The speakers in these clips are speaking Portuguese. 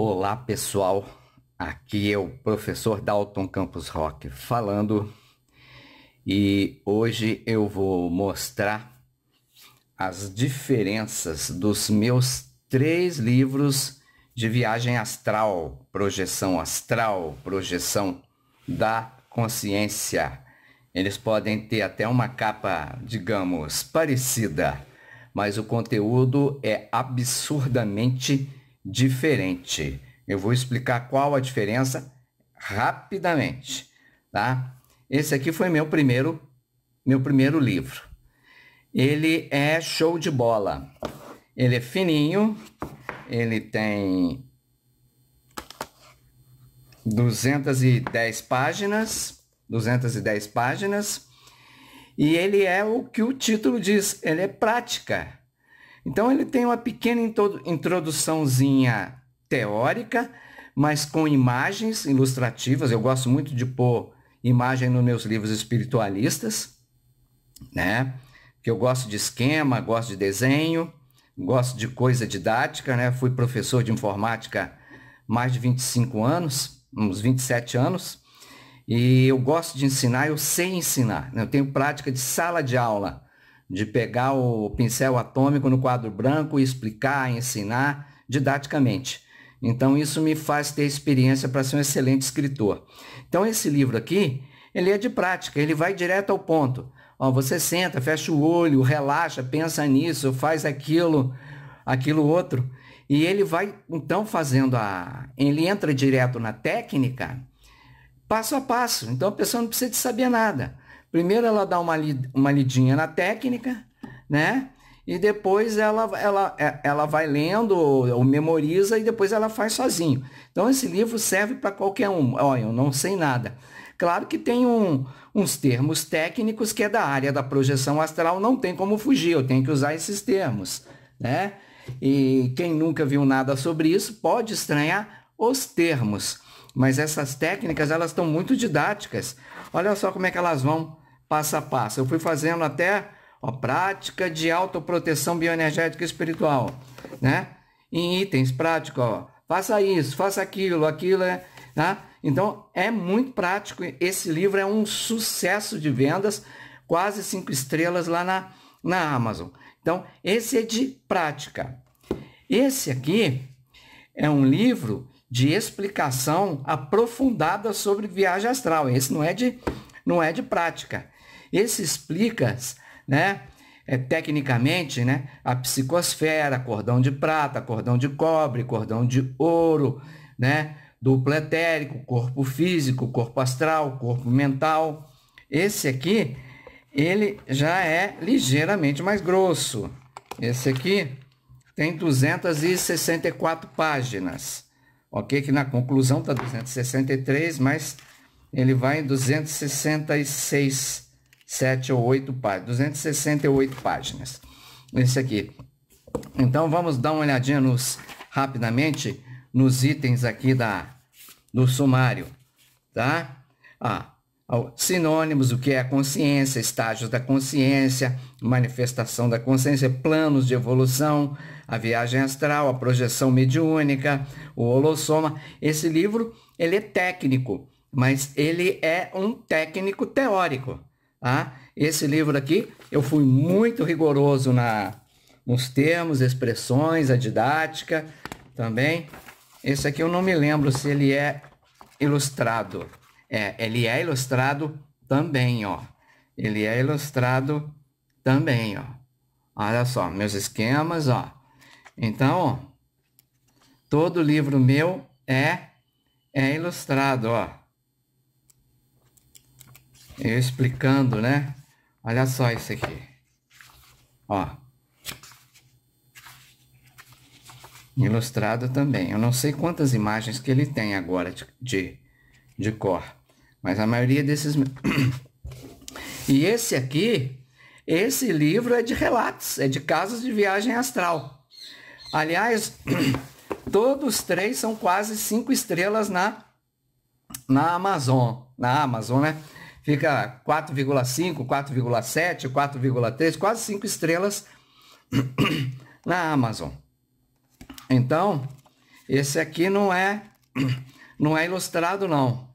Olá pessoal, aqui é o professor Dalton Campos Rock falando e hoje eu vou mostrar as diferenças dos meus três livros de viagem astral, projeção astral, projeção da consciência. Eles podem ter até uma capa, digamos, parecida, mas o conteúdo é absurdamente diferente diferente. Eu vou explicar qual a diferença rapidamente, tá? Esse aqui foi meu primeiro meu primeiro livro. Ele é show de bola. Ele é fininho, ele tem 210 páginas, 210 páginas. E ele é o que o título diz, ele é prática. Então ele tem uma pequena introduçãozinha teórica, mas com imagens ilustrativas. Eu gosto muito de pôr imagem nos meus livros espiritualistas, né? Que eu gosto de esquema, gosto de desenho, gosto de coisa didática, né? Fui professor de informática mais de 25 anos, uns 27 anos. E eu gosto de ensinar, eu sei ensinar. Né? Eu tenho prática de sala de aula de pegar o pincel atômico no quadro branco e explicar, ensinar didaticamente. Então isso me faz ter experiência para ser um excelente escritor. Então esse livro aqui, ele é de prática, ele vai direto ao ponto. Ó, você senta, fecha o olho, relaxa, pensa nisso, faz aquilo, aquilo outro. E ele vai então fazendo a. Ele entra direto na técnica, passo a passo. Então a pessoa não precisa de saber nada. Primeiro ela dá uma, li, uma lidinha na técnica, né? E depois ela, ela, é, ela vai lendo ou memoriza e depois ela faz sozinho. Então esse livro serve para qualquer um. Olha, eu não sei nada. Claro que tem um, uns termos técnicos que é da área da projeção astral, não tem como fugir, eu tenho que usar esses termos, né? E quem nunca viu nada sobre isso pode estranhar os termos. Mas essas técnicas, elas estão muito didáticas. Olha só como é que elas vão passo a passo. Eu fui fazendo até a prática de autoproteção bioenergética e espiritual, né? Em itens práticos, ó, faça isso, faça aquilo, aquilo é, né? Então é muito prático. Esse livro é um sucesso de vendas, quase cinco estrelas lá na, na Amazon. Então esse é de prática. Esse aqui é um livro de explicação aprofundada sobre viagem astral. Esse não é de, não é de prática. Esse explica, né, é, tecnicamente, né, a psicosfera, cordão de prata, cordão de cobre, cordão de ouro, né, duplo etérico, corpo físico, corpo astral, corpo mental. Esse aqui, ele já é ligeiramente mais grosso. Esse aqui tem 264 páginas ok? Que na conclusão está 263, mas ele vai em 266, 7 ou 8 páginas, 268 páginas. Esse aqui. Então vamos dar uma olhadinha nos, rapidamente nos itens aqui da, do sumário, tá? Ah, sinônimos, o que é a consciência, estágios da consciência, manifestação da consciência, planos de evolução, a viagem astral, a projeção mediúnica, o holossoma. Esse livro, ele é técnico, mas ele é um técnico teórico. Tá? Esse livro aqui, eu fui muito rigoroso na, nos termos, expressões, a didática também. Esse aqui eu não me lembro se ele é ilustrado. É, ele é ilustrado também, ó. Ele é ilustrado também, ó. Olha só, meus esquemas, ó. Então, todo livro meu é, é ilustrado, ó. Eu explicando, né? Olha só isso aqui. Ó. Ilustrado também. Eu não sei quantas imagens que ele tem agora de, de, de cor. Mas a maioria desses. e esse aqui, esse livro é de relatos, é de casos de viagem astral. Aliás, todos três são quase cinco estrelas na, na Amazon. Na Amazon, né? Fica 4,5, 4,7, 4,3, quase cinco estrelas na Amazon. Então, esse aqui não é não é ilustrado não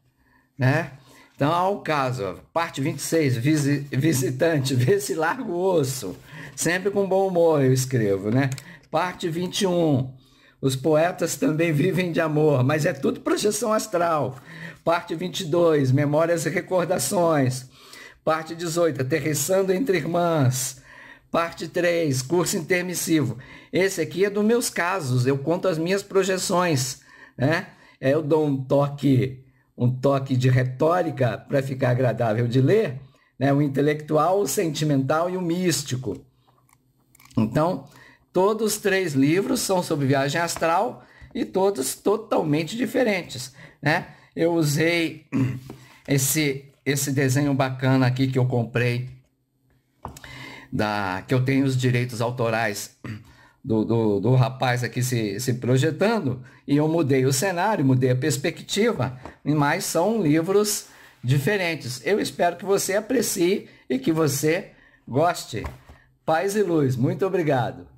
né? Então, ao caso, parte 26, visitante, vê se larga o osso. Sempre com bom humor eu escrevo, né? Parte 21, os poetas também vivem de amor, mas é tudo projeção astral. Parte 22, memórias e recordações. Parte 18, aterrissando entre irmãs. Parte 3, curso intermissivo. Esse aqui é dos meus casos, eu conto as minhas projeções, né? É, eu dou um toque um toque de retórica para ficar agradável de ler, né? o intelectual, o sentimental e o místico. Então, todos os três livros são sobre viagem astral e todos totalmente diferentes. Né? Eu usei esse, esse desenho bacana aqui que eu comprei, da, que eu tenho os direitos autorais do, do, do, rapaz aqui se, se projetando, e eu mudei o cenário, mudei a perspectiva, mas são livros diferentes. Eu espero que você aprecie e que você goste. Paz e luz, muito obrigado.